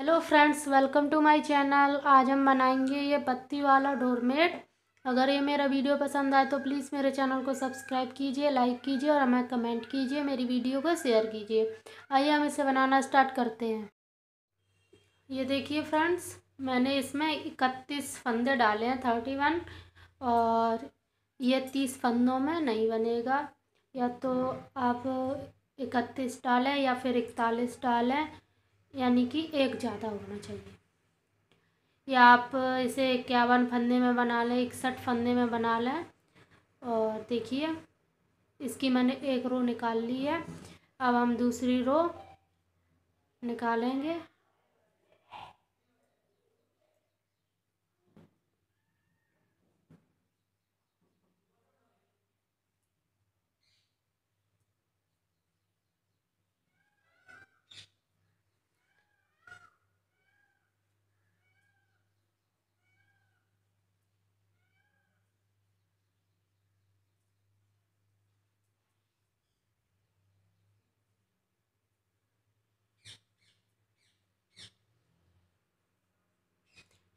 hello friends welcome to my channel आज हम बनाएंगे ये पत्ती वाला डोरमेट अगर ये मेरा वीडियो पसंद आए तो प्लीज़ मेरे चैनल को सब्सक्राइब कीजिए लाइक कीजिए और हमें कमेंट कीजिए मेरी वीडियो को शेयर कीजिए आइए हम इसे बनाना स्टार्ट करते हैं ये देखिए फ्रेंड्स मैंने इसमें इकतीस फंदे डाले हैं थर्टी वन और ये तीस फंदों में नहीं बनेगा या तो आप इकतीस डालें या फिर इकतालीस डालें यानी कि एक ज़्यादा होना चाहिए या आप इसे इक्यावन फंदे में बना लें इकसठ फंदे में बना लें और देखिए इसकी मैंने एक रो निकाल ली है अब हम दूसरी रो निकालेंगे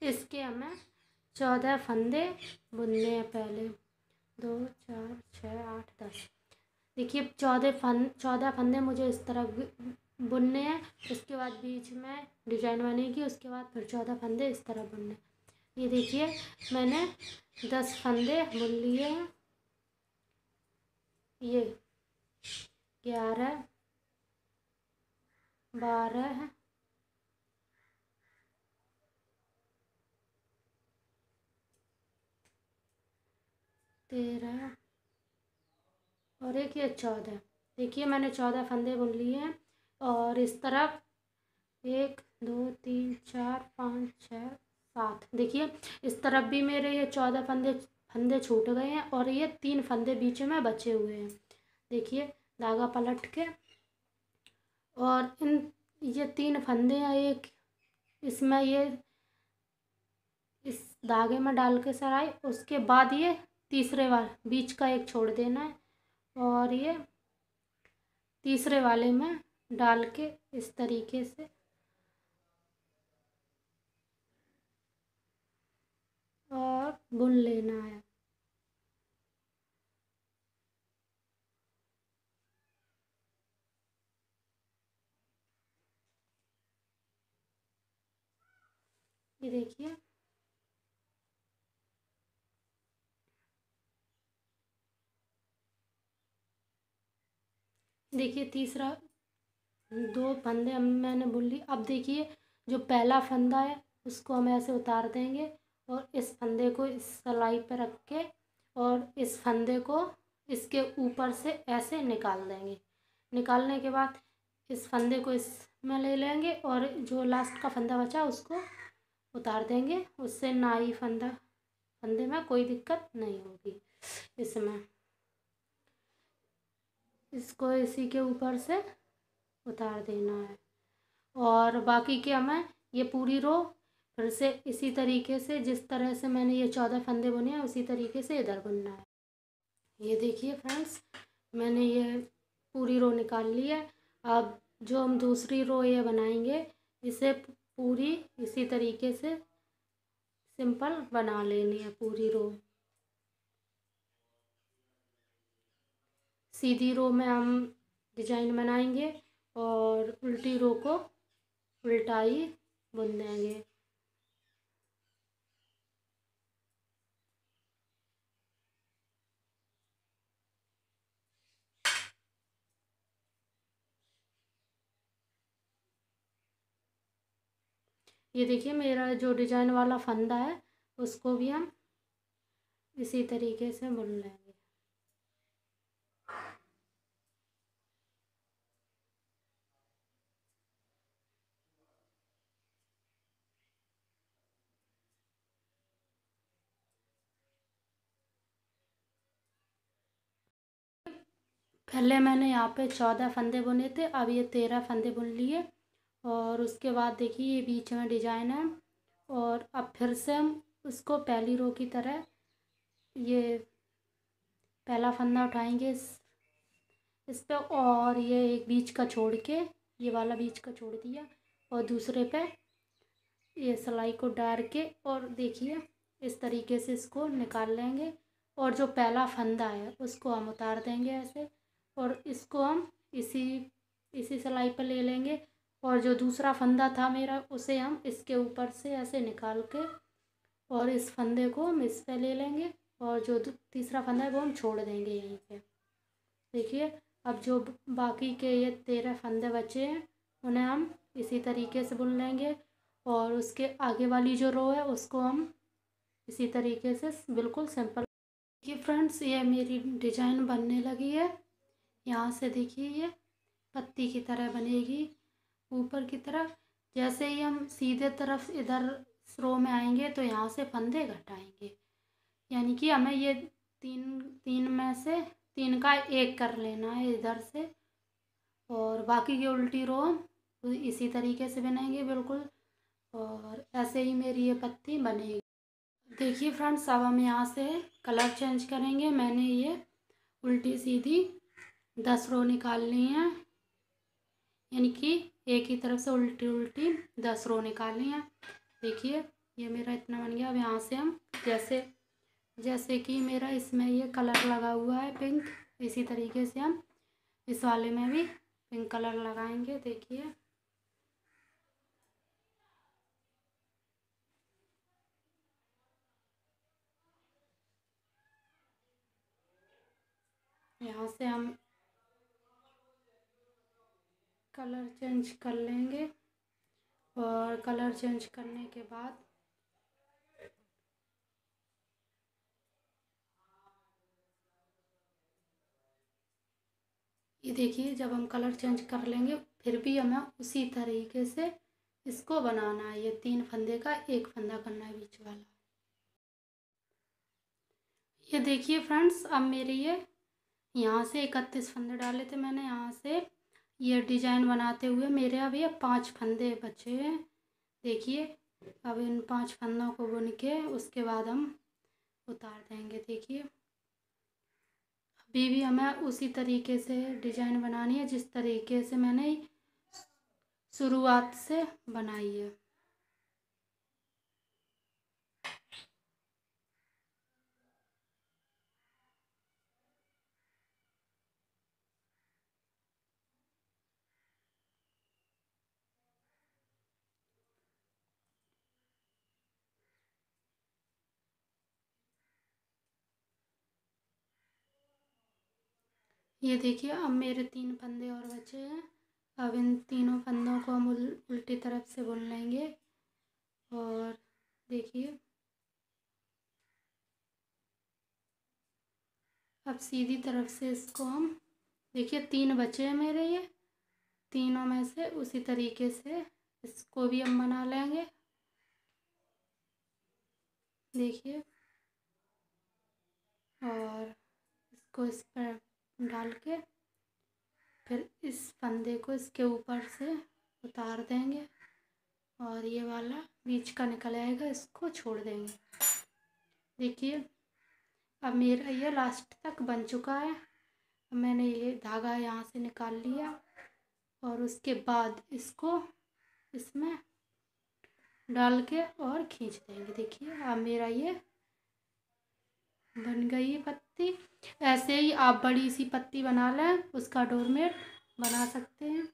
इसके हमें चौदह फंदे बुनने हैं पहले दो चार छः आठ दस देखिए चौदह फन चौदह फंदे मुझे इस तरह बुनने हैं उसके बाद बीच में डिजाइन बनेगी उसके बाद फिर चौदह फंदे इस तरह बुनने ये देखिए मैंने दस फंदे बुन लिए हैं ये ग्यारह बारह तेरह और एक ये चौदह देखिए मैंने चौदह फंदे बुन लिए हैं और इस तरफ एक दो तीन चार पाँच छः सात देखिए इस तरफ भी मेरे ये चौदह फंदे फंदे छूट गए हैं और ये तीन फंदे बीच में बचे हुए हैं देखिए धागा पलट के और इन ये तीन फंदे हैं एक इसमें ये इस धागे में डाल के सराई उसके बाद ये तीसरे वाले बीच का एक छोड़ देना है और ये तीसरे वाले में डाल के इस तरीके से और बुन लेना है ये देखिए देखिए तीसरा दो फंदे हम मैंने बुन ली अब देखिए जो पहला फंदा है उसको हम ऐसे उतार देंगे और इस फंदे को इस सलाई पर रख के और इस फंदे को इसके ऊपर से ऐसे निकाल देंगे निकालने के बाद इस फंदे को इसमें ले लेंगे और जो लास्ट का फंदा बचा उसको उतार देंगे उससे नाई फंदा फंदे में कोई दिक्कत नहीं होगी इसमें इसको इसी के ऊपर से उतार देना है और बाकी के हमें ये पूरी रो फिर से इसी तरीके से जिस तरह से मैंने ये चौदह फंदे बुने हैं उसी तरीके से इधर बुनना है ये देखिए फ्रेंड्स मैंने ये पूरी रो निकाल ली है अब जो हम दूसरी रो ये बनाएंगे इसे पूरी इसी तरीके से सिंपल बना लेनी है पूरी रो सीधी रो में हम डिजाइन बनाएंगे और उल्टी रो को उल्टा ही बुन देंगे ये देखिए मेरा जो डिजाइन वाला फंदा है उसको भी हम इसी तरीके से बुन लेंगे पहले मैंने यहाँ पे चौदह फंदे बुने थे अब ये तेरह फंदे बुन लिए और उसके बाद देखिए ये बीच में डिजाइन है और अब फिर से हम उसको पहली रो की तरह ये पहला फंदा उठाएंगे इस इस पर और ये एक बीच का छोड़ के ये वाला बीच का छोड़ दिया और दूसरे पे ये सिलाई को डार के और देखिए इस तरीके से इसको निकाल लेंगे और जो पहला फंदा है उसको हम उतार देंगे ऐसे और इसको हम इसी इसी सिलाई पर ले लेंगे और जो दूसरा फंदा था मेरा उसे हम इसके ऊपर से ऐसे निकाल के और इस फंदे को हम इस पर ले लेंगे और जो तीसरा फंदा है वो हम छोड़ देंगे यहीं पे देखिए अब जो बाकी के ये तेरह फंदे बचे हैं उन्हें हम इसी तरीके से बुन लेंगे और उसके आगे वाली जो रो है उसको हम इसी तरीके से बिल्कुल सिंपल ये फ्रेंड्स ये मेरी डिजाइन बनने लगी है यहाँ से देखिए ये पत्ती की तरह बनेगी ऊपर की तरफ जैसे ही हम सीधे तरफ इधर स्रो में आएंगे तो यहाँ से फंदे घटाएंगे यानी कि हमें ये तीन तीन में से तीन का एक कर लेना है इधर से और बाकी की उल्टी रो इसी तरीके से बनाएंगे बिल्कुल और ऐसे ही मेरी ये पत्ती बनेगी देखिए फ्रेंड्स अब हम यहाँ से कलर चेंज करेंगे मैंने ये उल्टी सीधी दस रो निकालनी है यानी कि एक ही तरफ से उल्टी उल्टी दस रो निकालनी है देखिए ये मेरा इतना बन गया अब यहाँ से हम जैसे जैसे कि मेरा इसमें ये कलर लगा हुआ है पिंक इसी तरीके से हम इस वाले में भी पिंक कलर लगाएंगे देखिए यहाँ से हम कलर चेंज कर लेंगे और कलर चेंज करने के बाद ये देखिए जब हम कलर चेंज कर लेंगे फिर भी हमें उसी तरीके से इसको बनाना है ये तीन फंदे का एक फंदा करना है बीच वाला ये देखिए फ्रेंड्स अब मेरे ये यहाँ से इकतीस फंदे डाले थे मैंने यहाँ से ये डिजाइन बनाते हुए मेरे अभी अब पाँच फंदे बचे हैं देखिए अब इन पांच फंदों को बुन के उसके बाद हम उतार देंगे देखिए अभी भी हमें उसी तरीके से डिजाइन बनानी है जिस तरीके से मैंने शुरुआत से बनाई है ये देखिए अब मेरे तीन फंदे और बचे हैं अब इन तीनों फंदों को हम उल, उल्टी तरफ से बुन लेंगे और देखिए अब सीधी तरफ से इसको हम देखिए तीन बचे हैं मेरे ये तीनों में से उसी तरीके से इसको भी हम बना लेंगे देखिए और इसको इस पर डाल के फिर इस फंदे को इसके ऊपर से उतार देंगे और ये वाला बीच का निकल आएगा इसको छोड़ देंगे देखिए अब मेरा ये लास्ट तक बन चुका है मैंने ये धागा यहाँ से निकाल लिया और उसके बाद इसको इसमें डाल के और खींच देंगे देखिए अब मेरा ये बन गई पत्ती पत्ती ऐसे ही आप बड़ी सी पत्ती बना लें उसका डोरमेट बना सकते हैं